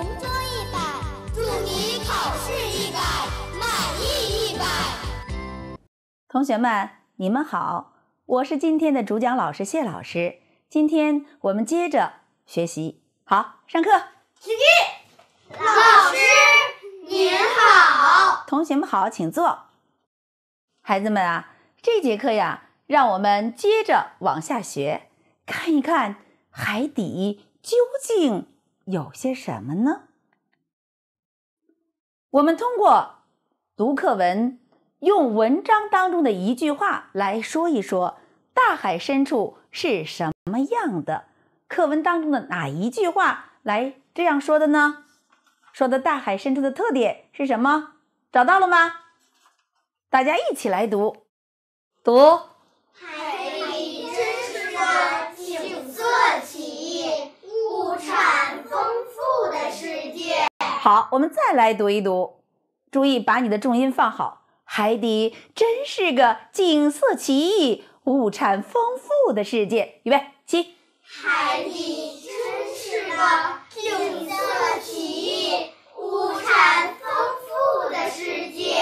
同桌一百，祝你考试一百，满意一百。同学们，你们好，我是今天的主讲老师谢老师。今天我们接着学习，好，上课。起立，老师您好，同学们好，请坐。孩子们啊，这节课呀，让我们接着往下学，看一看海底究竟。有些什么呢？我们通过读课文，用文章当中的一句话来说一说大海深处是什么样的。课文当中的哪一句话来这样说的呢？说的大海深处的特点是什么？找到了吗？大家一起来读，读。好，我们再来读一读，注意把你的重音放好。海底真是个景色奇异、物产丰富的世界。预备，起。海底真是个景色奇异、物产丰富的世界。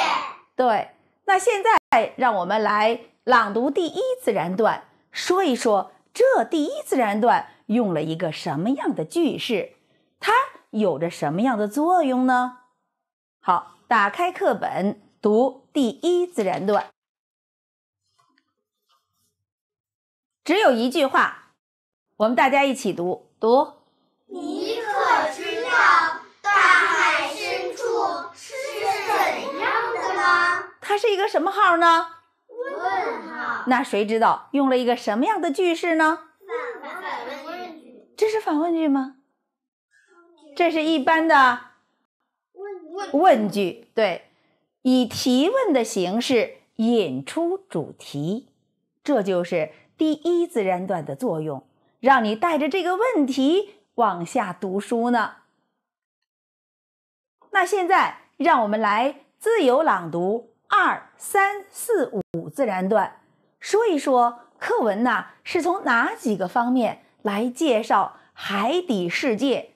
对，那现在让我们来朗读第一自然段，说一说这第一自然段用了一个什么样的句式？它。有着什么样的作用呢？好，打开课本，读第一自然段，只有一句话，我们大家一起读读。你可知道大海深处是怎样的吗？它是一个什么号呢？问号。那谁知道用了一个什么样的句式呢？反问句。这是反问句吗？这是一般的问问句，对，以提问的形式引出主题，这就是第一自然段的作用，让你带着这个问题往下读书呢。那现在让我们来自由朗读二三四五自然段，说一说课文呢是从哪几个方面来介绍海底世界。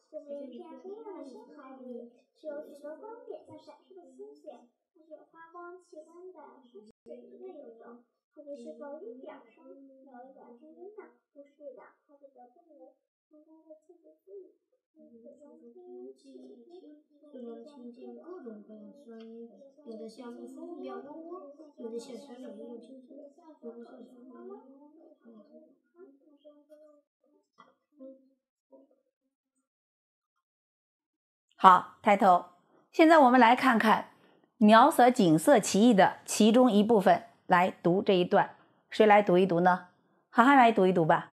在一片黑暗的深海里，是有许多光点在闪烁的星星，那是发光器官的水母在游泳。它的是否一点声，有一点声音呢？不是的，它这个动物生活在自别深，所以听一听就能听见各种各样的声音，有的像蜜蜂一样嗡嗡，有的像小鸟一样啾啾，有的像嗡嗡。好，抬头。现在我们来看看《描写景色奇异的其中一部分》，来读这一段。谁来读一读呢？涵涵来读一读吧。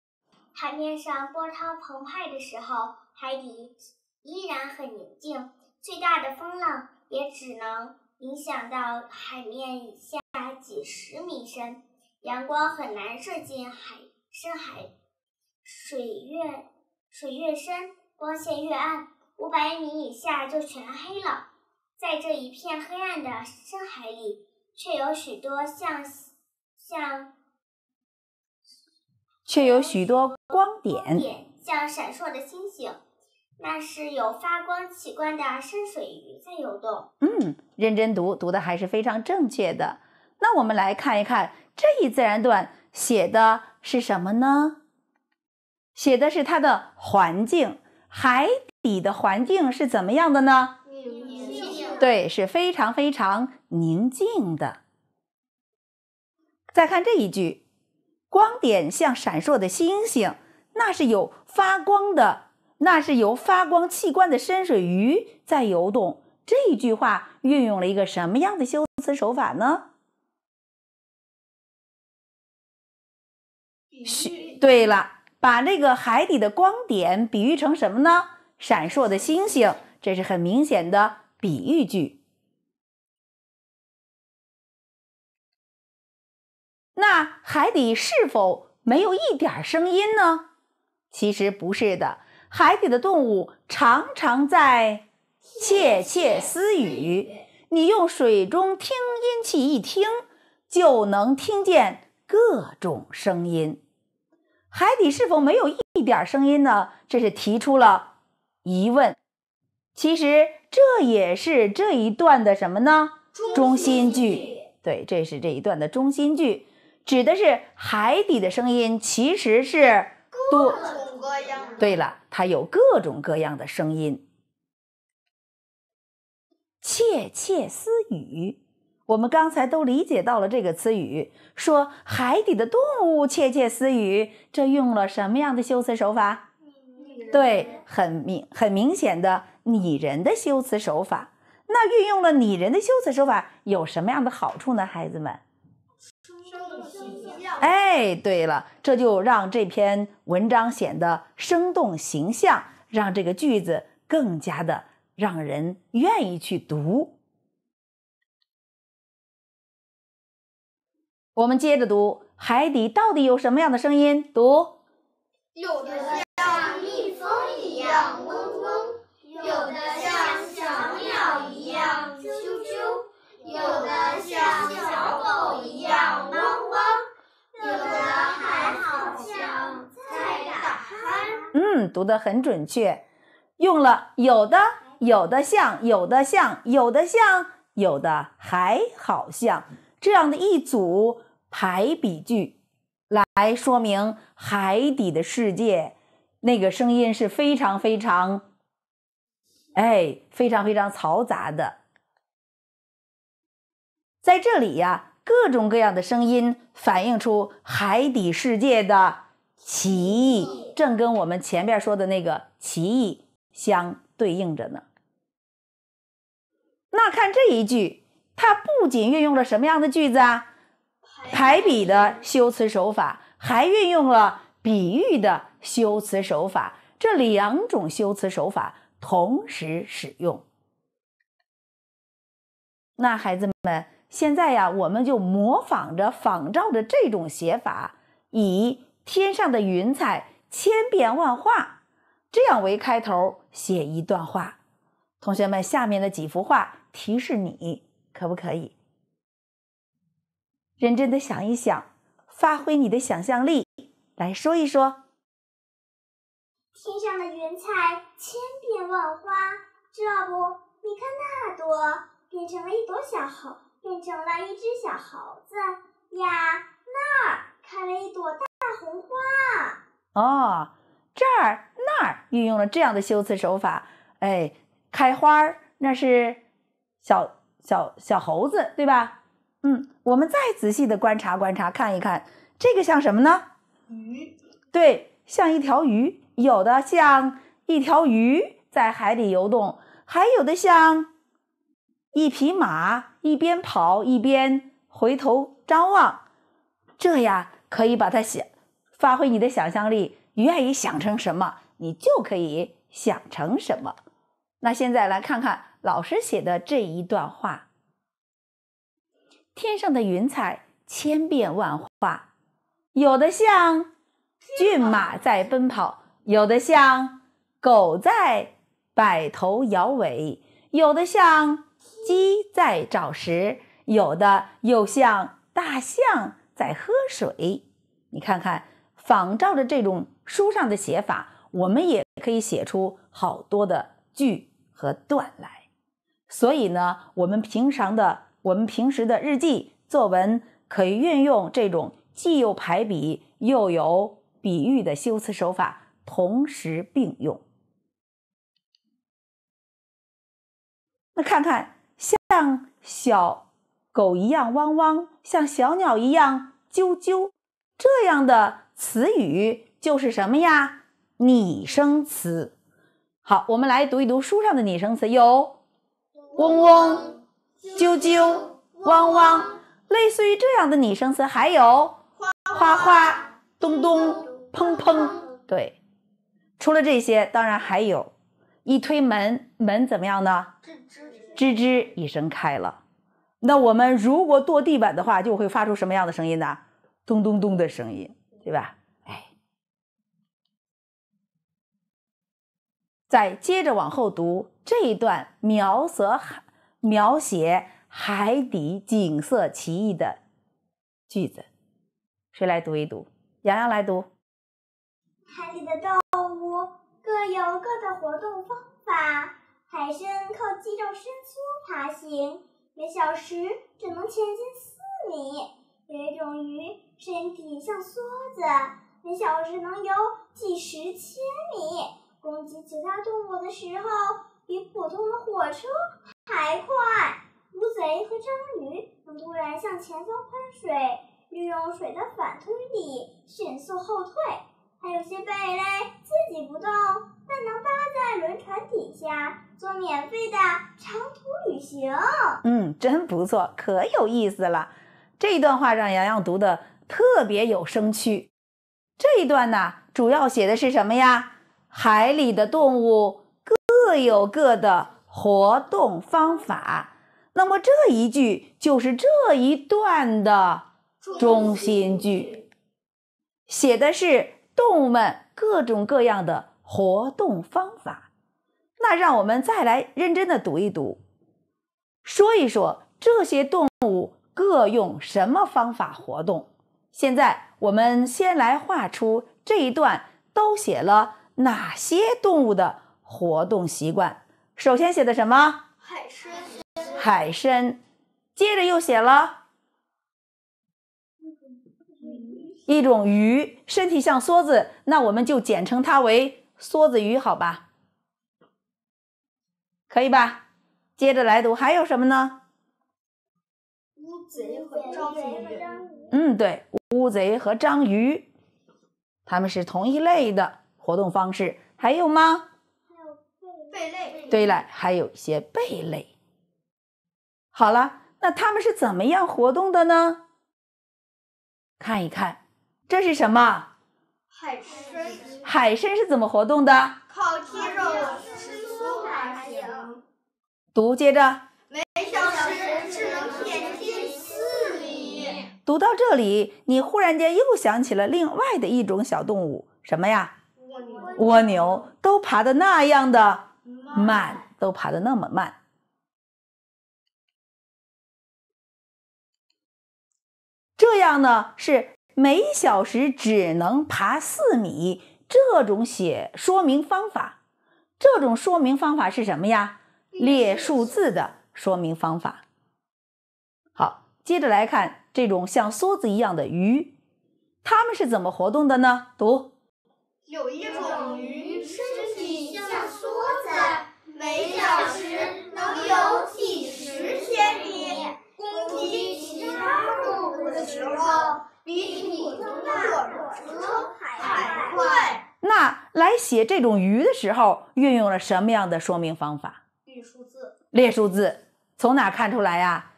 海面上波涛澎湃的时候，海底依然很宁静。最大的风浪也只能影响到海面以下几十米深。阳光很难射进海深海，水越水越深，光线越暗。五百米以下就全黑了，在这一片黑暗的深海里，却有许多像像，却有许多光点，点像闪烁的星星，那是有发光器官的深水鱼在游动。嗯，认真读读的还是非常正确的。那我们来看一看这一自然段写的是什么呢？写的是它的环境海。底的环境是怎么样的呢？对，是非常非常宁静的。再看这一句，光点像闪烁的星星，那是有发光的，那是有发光器官的深水鱼在游动。这一句话运用了一个什么样的修辞手法呢？对了，把那个海底的光点比喻成什么呢？闪烁的星星，这是很明显的比喻句。那海底是否没有一点声音呢？其实不是的，海底的动物常常在窃窃私语。你用水中听音器一听，就能听见各种声音。海底是否没有一点声音呢？这是提出了。疑问，其实这也是这一段的什么呢？中心句，对，这是这一段的中心句，指的是海底的声音其实是多，对了，它有各种各样的声音。窃窃私语，我们刚才都理解到了这个词语，说海底的动物窃窃私语，这用了什么样的修辞手法？对，很明很明显的拟人的修辞手法。那运用了拟人的修辞手法有什么样的好处呢？孩子们，生动形象。哎，对了，这就让这篇文章显得生动形象，让这个句子更加的让人愿意去读。我们接着读，海底到底有什么样的声音？读，有的是。读的很准确，用了有的有的像，有的像，有的像，有的还好像这样的一组排比句，来说明海底的世界。那个声音是非常非常，哎，非常非常嘈杂的。在这里呀，各种各样的声音反映出海底世界的。奇异正跟我们前面说的那个奇异相对应着呢。那看这一句，它不仅运用了什么样的句子啊，排比的修辞手法，还运用了比喻的修辞手法，这两种修辞手法同时使用。那孩子们，现在呀，我们就模仿着、仿照着这种写法，以。天上的云彩千变万化，这样为开头写一段话。同学们，下面的几幅画提示你，可不可以？认真的想一想，发挥你的想象力来说一说。天上的云彩千变万化，这不，你看那朵变成了一朵小猴，变成了一只小猴子呀！那儿开了一朵大。大红花哦，这儿那儿运用了这样的修辞手法，哎，开花那是小小小猴子对吧？嗯，我们再仔细的观察观察，看一看这个像什么呢？鱼，对，像一条鱼，有的像一条鱼在海里游动，还有的像一匹马一边跑一边回头张望，这呀可以把它写。发挥你的想象力，愿意想成什么，你就可以想成什么。那现在来看看老师写的这一段话：天上的云彩千变万化，有的像骏马在奔跑，有的像狗在摆头摇尾，有的像鸡在找食，有的又像大象在喝水。你看看。仿照着这种书上的写法，我们也可以写出好多的句和段来。所以呢，我们平常的、我们平时的日记作文，可以运用这种既有排比又有比喻的修辞手法，同时并用。那看看，像小狗一样汪汪，像小鸟一样啾啾这样的。词语就是什么呀？拟声词。好，我们来读一读书上的拟声词，有嗡嗡、啾啾、汪汪。类似于这样的拟声词还有哗哗、咚咚、砰砰。对，除了这些，当然还有。一推门，门怎么样呢？吱吱一声开了。那我们如果跺地板的话，就会发出什么样的声音呢？咚咚咚的声音。对吧？哎，再接着往后读这一段描色海描写海底景色奇异的句子，谁来读一读？洋洋来读。海里的动物各有各的活动方法，海参靠肌肉伸缩爬行，每小时只能前进。身体像梭子，每小时能游几十千米。攻击其他动物的时候，比普通的火车还快。乌贼和章鱼能突然向前方喷水，利用水的反推力迅速后退。还有些贝类自己不动，但能趴在轮船底下做免费的长途旅行。嗯，真不错，可有意思了。这一段话让洋洋读的。特别有生趣，这一段呢，主要写的是什么呀？海里的动物各有各的活动方法。那么这一句就是这一段的中心句，写的是动物们各种各样的活动方法。那让我们再来认真的读一读，说一说这些动物各用什么方法活动。现在我们先来画出这一段都写了哪些动物的活动习惯。首先写的什么？海参。海参，接着又写了，一种鱼，身体像梭子，那我们就简称它为梭子鱼，好吧？可以吧？接着来读，还有什么呢？乌贼和章鱼。嗯，对。乌贼和章鱼，它们是同一类的活动方式，还有吗？还有贝类。对了，还有一些贝类。好了，那它们是怎么样活动的呢？看一看，这是什么？海参。海参是怎么活动的？靠肌肉吃松爬行。读接着。读到这里，你忽然间又想起了另外的一种小动物，什么呀？蜗牛都爬的那样的慢，都爬的那么慢。这样呢是每小时只能爬四米。这种写说明方法，这种说明方法是什么呀？列数字的说明方法。好，接着来看。这种像梭子一样的鱼，它们是怎么活动的呢？读，有一种鱼身体像梭子，每小时能游几十千米。攻击其他动物的时候，比普通大鱼还快。那来写这种鱼的时候，运用了什么样的说明方法？列数字。列数字，从哪看出来呀？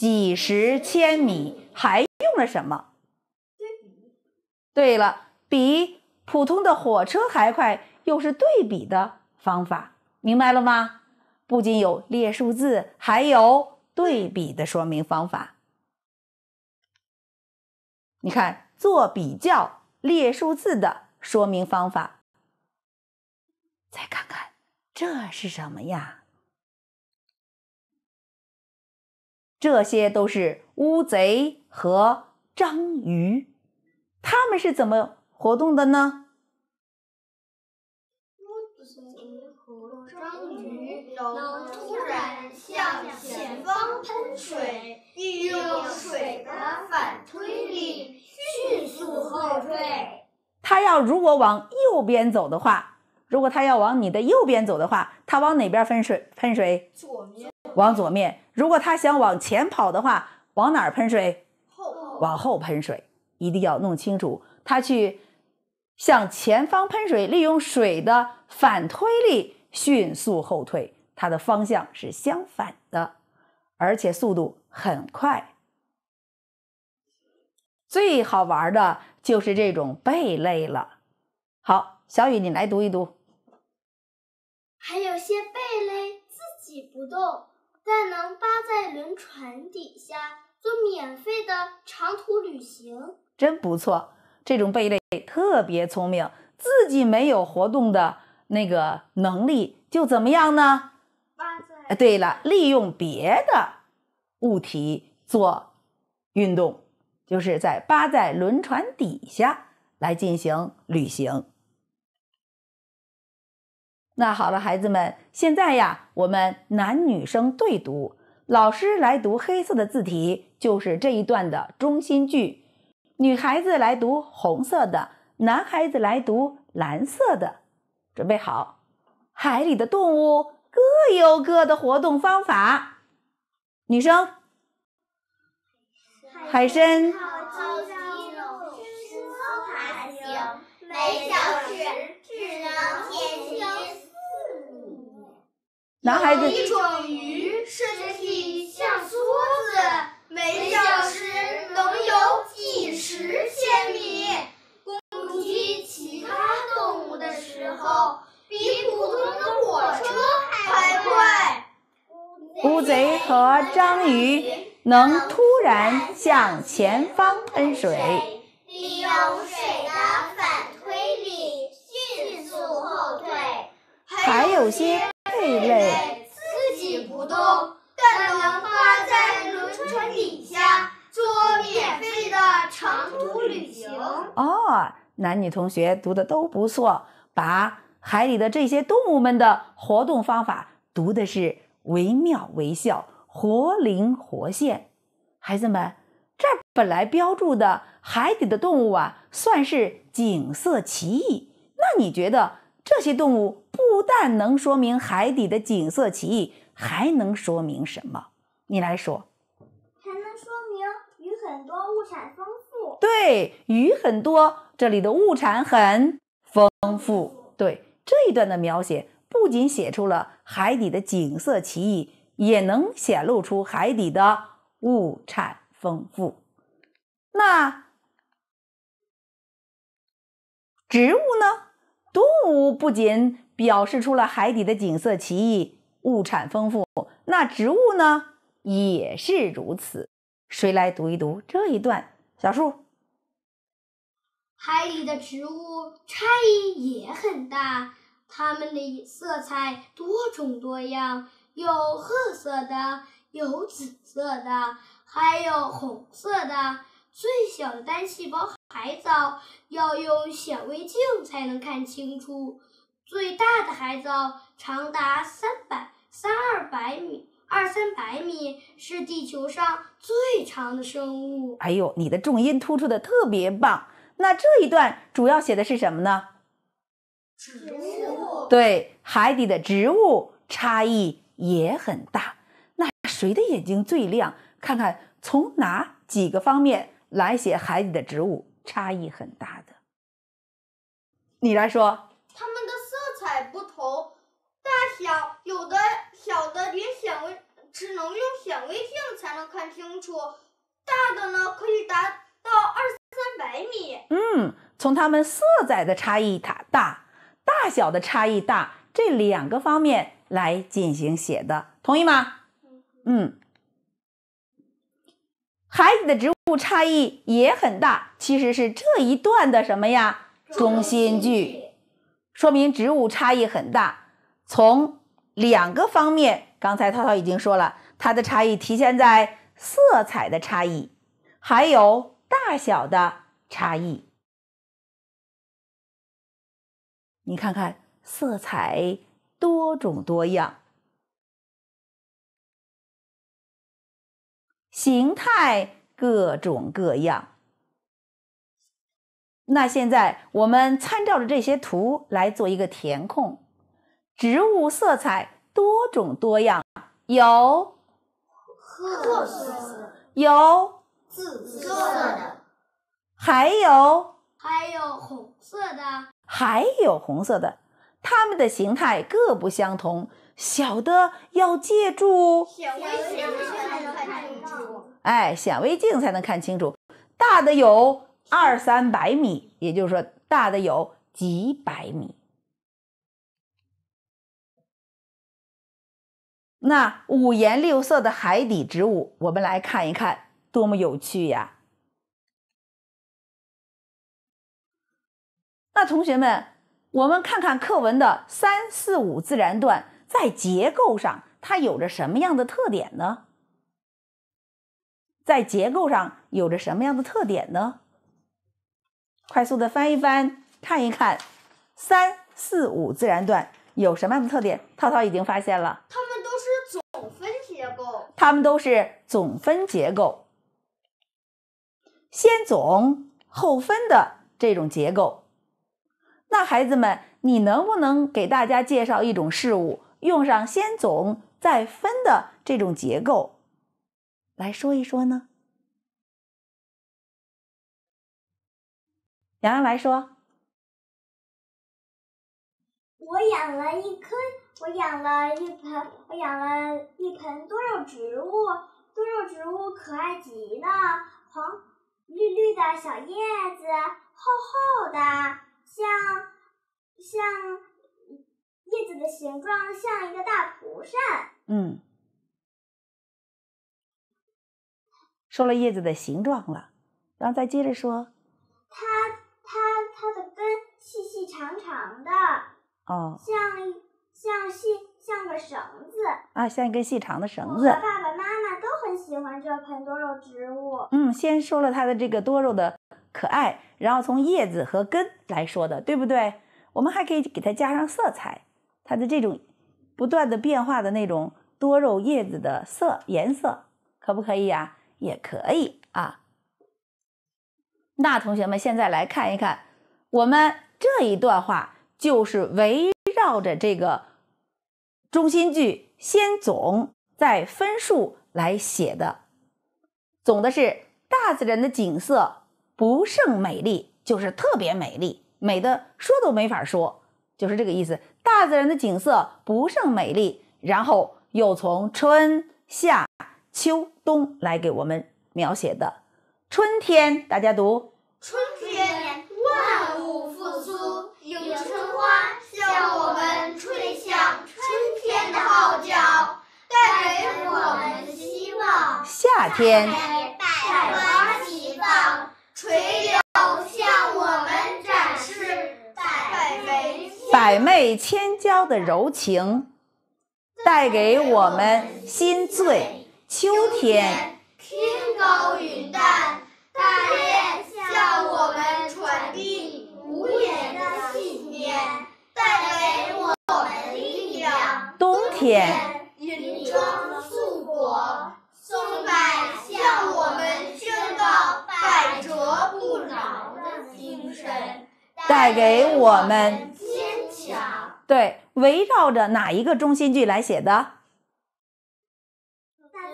几十千米，还用了什么？对比。对了，比普通的火车还快，又是对比的方法，明白了吗？不仅有列数字，还有对比的说明方法。你看，做比较、列数字的说明方法。再看看，这是什么呀？这些都是乌贼和章鱼，它们是怎么活动的呢？乌贼和章鱼能突然向前方喷水，利用水的反推力迅速后退。它要如果往右边走的话，如果它要往你的右边走的话，它往哪边喷水？喷水？左往左面，如果他想往前跑的话，往哪儿喷水？后，往后喷水。一定要弄清楚，他去向前方喷水，利用水的反推力迅速后退，它的方向是相反的，而且速度很快。最好玩的就是这种贝类了。好，小雨，你来读一读。还有些贝类自己不动。在能扒在轮船底下做免费的长途旅行，真不错。这种贝类特别聪明，自己没有活动的那个能力，就怎么样呢？扒在，对了，利用别的物体做运动，就是在扒在轮船底下来进行旅行。那好了，孩子们，现在呀，我们男女生对读，老师来读黑色的字体，就是这一段的中心句，女孩子来读红色的，男孩子来读蓝色的，准备好。海里的动物各有各的活动方法，女生，海参。每小时只能有一种鱼，身体像梭子，每小时能游几十千米。攻击其他动物的时候，比普通的火车还快。乌贼和章鱼能突然向前方喷水，利用水的反推力迅速后退。还有些。妹类自己不动，但能挂在轮船底下做免费的长途旅行。哦，男女同学读的都不错，把海里的这些动物们的活动方法读的是惟妙惟肖、活灵活现。孩子们，这本来标注的海底的动物啊，算是景色奇异。那你觉得这些动物？不但能说明海底的景色奇异，还能说明什么？你来说。还能说明鱼很多，物产丰富。对，鱼很多，这里的物产很丰富。对，这一段的描写不仅写出了海底的景色奇异，也能显露出海底的物产丰富。那植物呢？动物不仅。表示出了海底的景色奇异，物产丰富。那植物呢，也是如此。谁来读一读这一段？小树。海里的植物差异也很大，它们的色彩多种多样，有褐色的，有紫色的，还有红色的。最小的单细胞海藻要用显微镜才能看清楚。最大的海藻长达三百三二百米二三百米，是地球上最长的生物。哎呦，你的重音突出的特别棒！那这一段主要写的是什么呢？植物。对，海底的植物差异也很大。那谁的眼睛最亮？看看从哪几个方面来写海底的植物差异很大的？你来说。他们的。小有的小的连显微只能用显微镜才能看清楚，大的呢可以达到二三百米。嗯，从它们色彩的差异大、大小的差异大这两个方面来进行写的，同意吗？嗯，孩子的植物差异也很大，其实是这一段的什么呀？中心句，说明植物差异很大。从两个方面，刚才涛涛已经说了，它的差异体现在色彩的差异，还有大小的差异。你看看，色彩多种多样，形态各种各样。那现在我们参照着这些图来做一个填空。植物色彩多种多样，有褐色的，有紫色的，还有还有红色的，还有红色的。它们的形态各不相同，小的要借助显微镜才能看清楚，哎，显微镜才能看清楚。大的有二三百米，也就是说，大的有几百米。那五颜六色的海底植物，我们来看一看，多么有趣呀！那同学们，我们看看课文的三四五自然段，在结构上它有着什么样的特点呢？在结构上有着什么样的特点呢？快速的翻一翻，看一看三四五自然段有什么样的特点？涛涛已经发现了。它们都是总分结构，先总后分的这种结构。那孩子们，你能不能给大家介绍一种事物，用上先总再分的这种结构来说一说呢？洋洋来说。我养了一棵，我养了一盆，我养了一盆多肉植物。多肉植物可爱极了，黄绿绿的小叶子，厚厚的，像像叶子的形状像一个大蒲扇。嗯，说了叶子的形状了，然后再接着说，它它它的根细细长长的。哦，像像细像个绳子啊，像一根细长的绳子。爸爸妈妈都很喜欢这盆多肉植物。嗯，先说了它的这个多肉的可爱，然后从叶子和根来说的，对不对？我们还可以给它加上色彩，它的这种不断的变化的那种多肉叶子的色颜色，可不可以呀？也可以啊。那同学们现在来看一看我们这一段话。就是围绕着这个中心句，先总再分数来写的。总的是大自然的景色不胜美丽，就是特别美丽，美的说都没法说，就是这个意思。大自然的景色不胜美丽，然后又从春夏秋冬来给我们描写的。春天，大家读。春天。让我们吹响春天的号角，带给我们希望。夏天，百花齐放，垂柳向我们展示百媚千娇的柔情，带给我们心醉。秋天，天高云淡，大。天银装素裹，松柏向我们宣告百折不挠的精神，带给我们坚强。对，围绕着哪一个中心句来写的？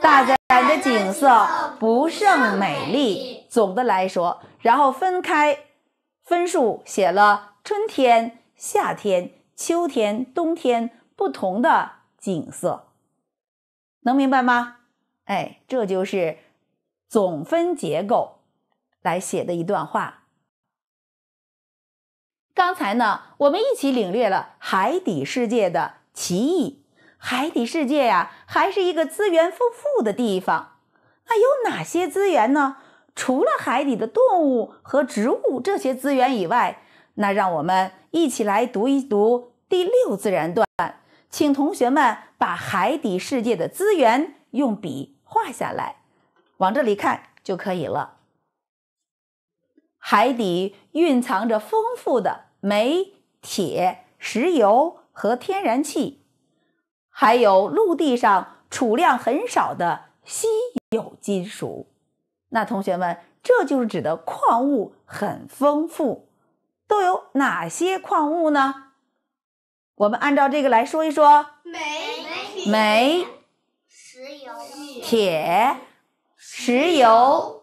大自然的景色不胜美丽。总的来说，然后分开分数写了春天、夏天、秋天、冬天不同的。景色能明白吗？哎，这就是总分结构来写的一段话。刚才呢，我们一起领略了海底世界的奇异。海底世界呀，还是一个资源丰富的地方。那有哪些资源呢？除了海底的动物和植物这些资源以外，那让我们一起来读一读第六自然段。请同学们把海底世界的资源用笔画下来，往这里看就可以了。海底蕴藏着丰富的煤、铁、石油和天然气，还有陆地上储量很少的稀有金属。那同学们，这就是指的矿物很丰富，都有哪些矿物呢？我们按照这个来说一说：煤、煤、石油、铁、石油、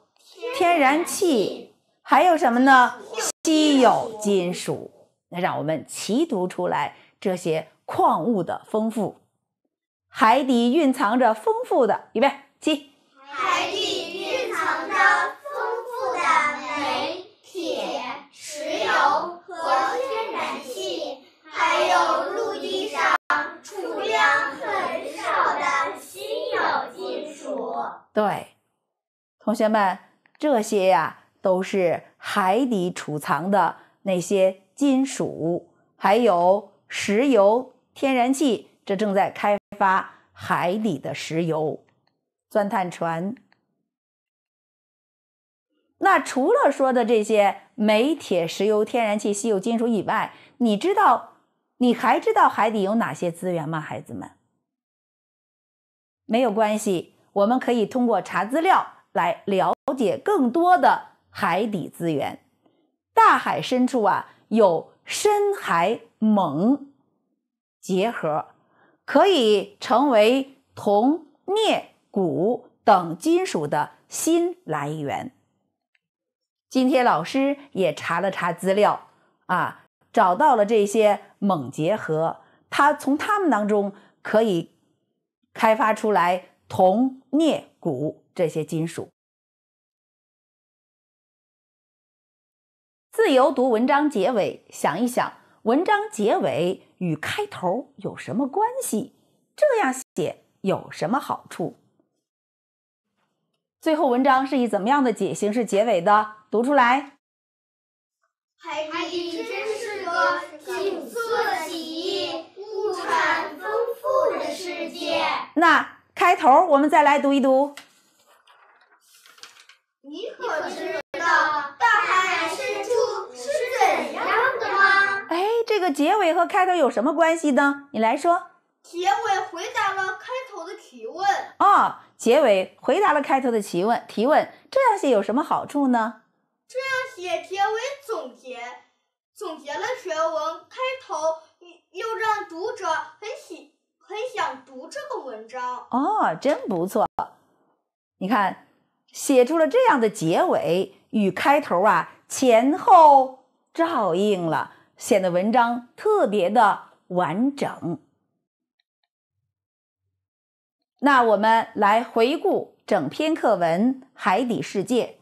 天然气，还有什么呢？稀有金属。那让我们齐读出来这些矿物的丰富。海底蕴藏着丰富的，预备起！海底将很少的稀有金属。对，同学们，这些呀都是海底储藏的那些金属，还有石油、天然气。这正在开发海底的石油，钻探船。那除了说的这些煤、铁、石油、天然气、稀有金属以外，你知道？你还知道海底有哪些资源吗？孩子们，没有关系，我们可以通过查资料来了解更多的海底资源。大海深处啊，有深海锰结核，可以成为铜、镍、钴等金属的新来源。今天老师也查了查资料，啊。找到了这些锰结合，它从它们当中可以开发出来铜、镍、钴这些金属。自由读文章结尾，想一想文章结尾与开头有什么关系？这样写有什么好处？最后，文章是以怎么样的结形式结尾的？读出来。景色奇异、物产丰富的世界。那开头我们再来读一读。你可知道大海深处是怎样的吗？哎，这个结尾和开头有什么关系呢？你来说。结尾回答了开头的提问。哦，结尾回答了开头的提问。提问这样写有什么好处呢？这样写结尾总结。总结了学文开头，又让读者很喜很想读这个文章。哦，真不错！你看，写出了这样的结尾与开头啊，前后照应了，显得文章特别的完整。那我们来回顾整篇课文《海底世界》，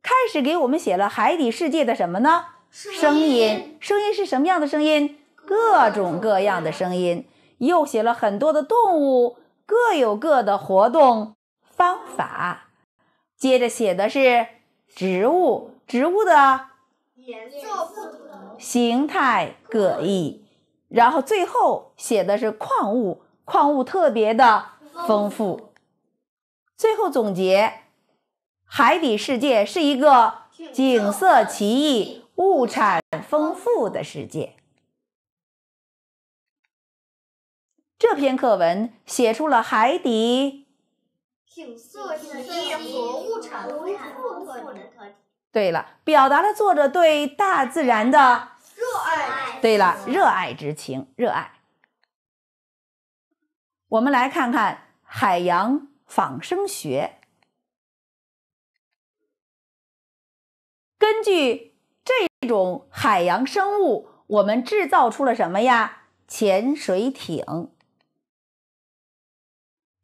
开始给我们写了海底世界的什么呢？声音，声音是什么样的声音？各种各样的声音。又写了很多的动物，各有各的活动方法。接着写的是植物，植物的形态各异。然后最后写的是矿物，矿物特别的丰富。最后总结：海底世界是一个景色奇异。物产丰富的世界。这篇课文写出了海底景色奇异和物产丰富的特点。对了，表达了作者对大自然的热爱。对了，热爱之情，热爱。我们来看看《海洋仿生学》，根据。一种海洋生物，我们制造出了什么呀？潜水艇。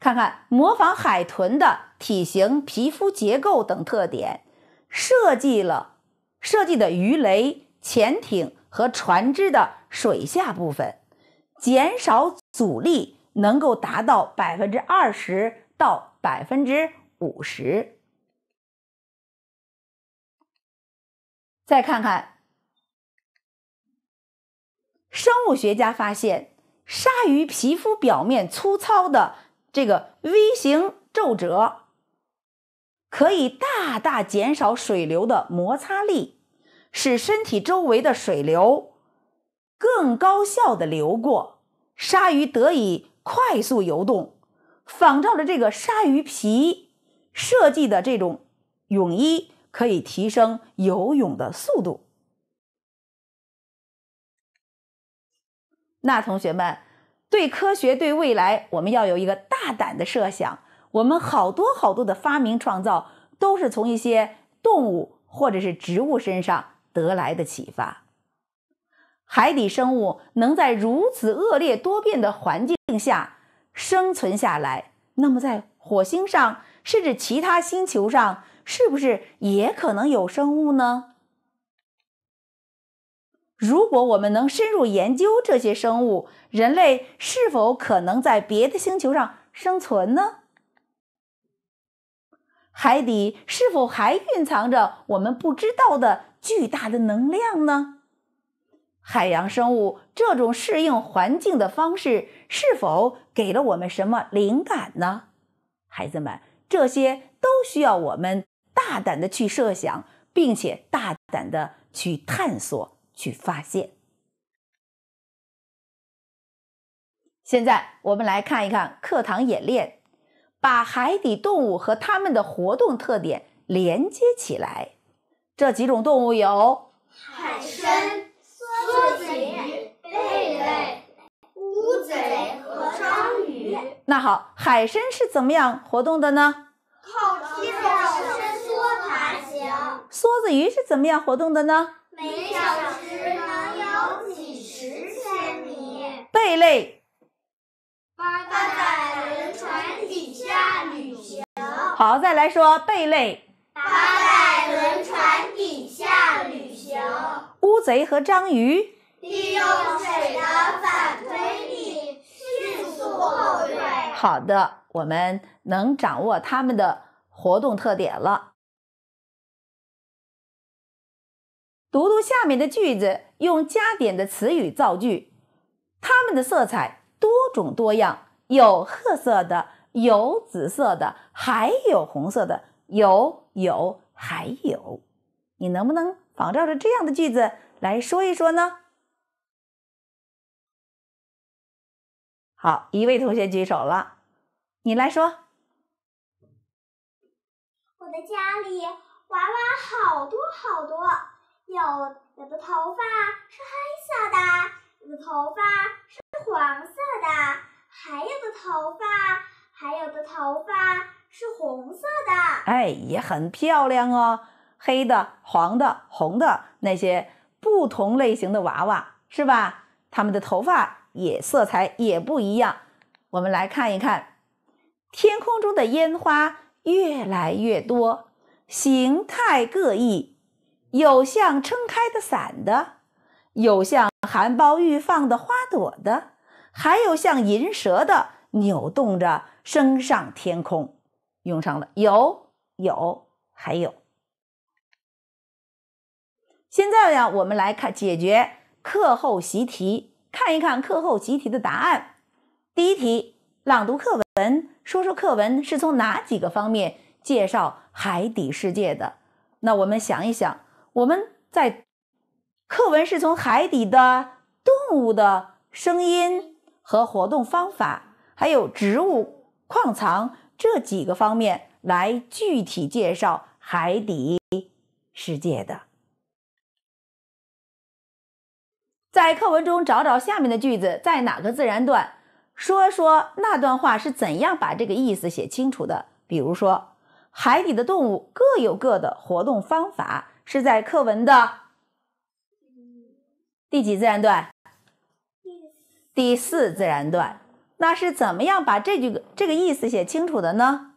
看看模仿海豚的体型、皮肤结构等特点，设计了设计的鱼雷、潜艇和船只的水下部分，减少阻力，能够达到百分之二十到百分之五十。再看看，生物学家发现，鲨鱼皮肤表面粗糙的这个 V 型皱褶，可以大大减少水流的摩擦力，使身体周围的水流更高效的流过，鲨鱼得以快速游动。仿照着这个鲨鱼皮设计的这种泳衣。可以提升游泳的速度。那同学们，对科学、对未来，我们要有一个大胆的设想。我们好多好多的发明创造，都是从一些动物或者是植物身上得来的启发。海底生物能在如此恶劣多变的环境下生存下来，那么在火星上，甚至其他星球上，是不是也可能有生物呢？如果我们能深入研究这些生物，人类是否可能在别的星球上生存呢？海底是否还蕴藏着我们不知道的巨大的能量呢？海洋生物这种适应环境的方式，是否给了我们什么灵感呢？孩子们，这些都需要我们。大胆的去设想，并且大胆的去探索、去发现。现在我们来看一看课堂演练，把海底动物和它们的活动特点连接起来。这几种动物有海参、梭子鱼、贝类、乌贼和章鱼。那好，海参是怎么样活动的呢？靠天。梭子鱼是怎么样活动的呢？每小时能游几十千米。贝类。八在轮船底下旅行。好，再来说贝类。八在轮船底下旅行。乌贼和章鱼利用水的反推力迅速后退。好的，我们能掌握它们的活动特点了。读读下面的句子，用加点的词语造句。它们的色彩多种多样，有褐色的，有紫色的，还有红色的。有，有，还有。你能不能仿照着这样的句子来说一说呢？好，一位同学举手了，你来说。我的家里娃娃好多好多。有有的头发是黑色的，有的头发是黄色的，还有的头发，还有的头发是红色的。哎，也很漂亮哦，黑的、黄的、红的那些不同类型的娃娃是吧？他们的头发也色彩也不一样。我们来看一看，天空中的烟花越来越多，形态各异。有像撑开的伞的，有像含苞欲放的花朵的，还有像银蛇的扭动着升上天空。用上了有有还有。现在呀，我们来看解决课后习题，看一看课后习题的答案。第一题，朗读课文，说说课文是从哪几个方面介绍海底世界的？那我们想一想。我们在课文是从海底的动物的声音和活动方法，还有植物、矿藏这几个方面来具体介绍海底世界的。在课文中找找下面的句子在哪个自然段，说说那段话是怎样把这个意思写清楚的。比如说，海底的动物各有各的活动方法。是在课文的第几自然段？第四自然段。那是怎么样把这句这个意思写清楚的呢？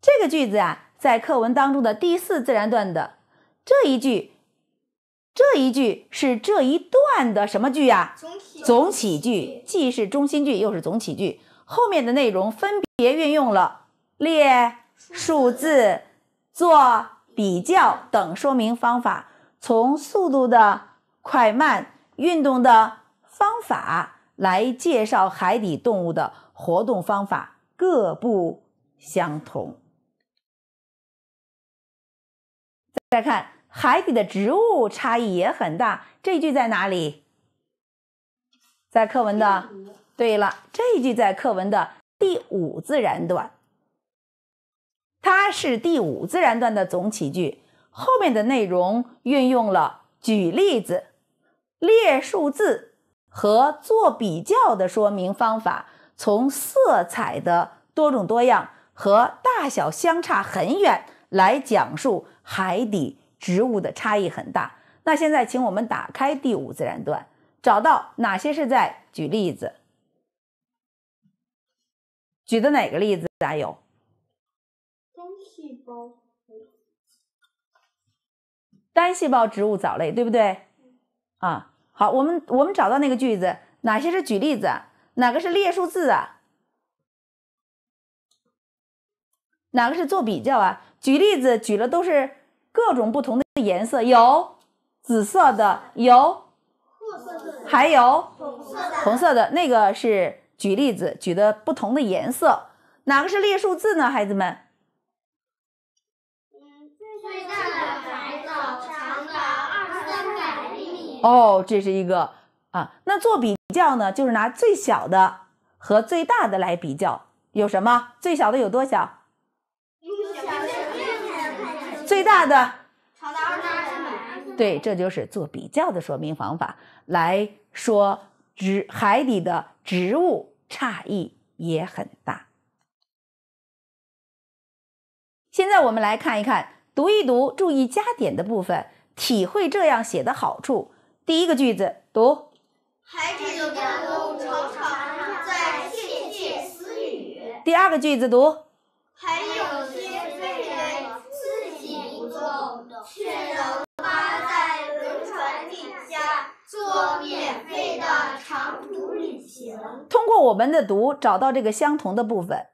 这个句子啊，在课文当中的第四自然段的这一句，这一句是这一段的什么句啊？总起句，既是中心句，又是总起句。后面的内容分别运用了列数字、做。比较等说明方法，从速度的快慢、运动的方法来介绍海底动物的活动方法各不相同。再看海底的植物差异也很大，这句在哪里？在课文的对了，这句在课文的第五自然段。它是第五自然段的总起句，后面的内容运用了举例子、列数字和做比较的说明方法，从色彩的多种多样和大小相差很远来讲述海底植物的差异很大。那现在，请我们打开第五自然段，找到哪些是在举例子？举的哪个例子？答有。单细胞植物藻类，对不对？啊，好，我们我们找到那个句子，哪些是举例子？哪个是列数字啊？哪个是做比较啊？举例子举了都是各种不同的颜色，有紫色的，有，还有红色的，红色的那个是举例子，举的不同的颜色。哪个是列数字呢？孩子们？哦，这是一个啊，那做比较呢，就是拿最小的和最大的来比较。有什么？最小的有多小？最大的？对，这就是做比较的说明方法。来说植海底的植物差异也很大。现在我们来看一看，读一读，注意加点的部分，体会这样写的好处。第一个句子读，海里的动物常常在窃窃私语。第二个句子读，还有些飞人自己不动，却能趴在轮船底下做免费的长途旅行。通过我们的读，找到这个相同的部分：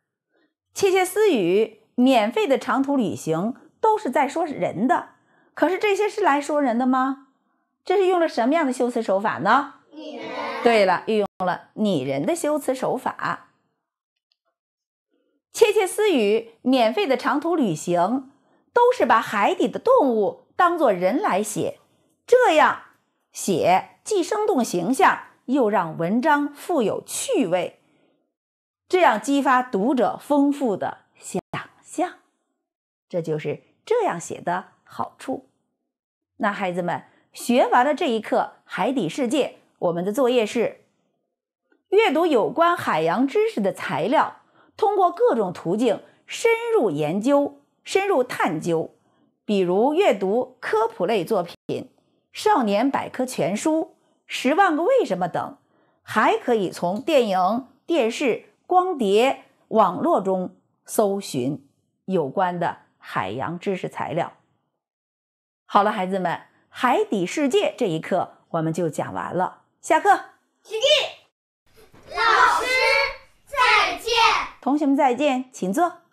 窃窃私语、免费的长途旅行，都是在说人的。可是这些是来说人的吗？这是用了什么样的修辞手法呢？对了，运用了拟人的修辞手法。窃窃私语、免费的长途旅行，都是把海底的动物当作人来写，这样写既生动形象，又让文章富有趣味，这样激发读者丰富的想象。这就是这样写的好处。那孩子们。学完了这一课《海底世界》，我们的作业是阅读有关海洋知识的材料，通过各种途径深入研究、深入探究，比如阅读科普类作品《少年百科全书》《十万个为什么》等，还可以从电影、电视、光碟、网络中搜寻有关的海洋知识材料。好了，孩子们。海底世界这一课我们就讲完了，下课，起立，老师再见，同学们再见，请坐。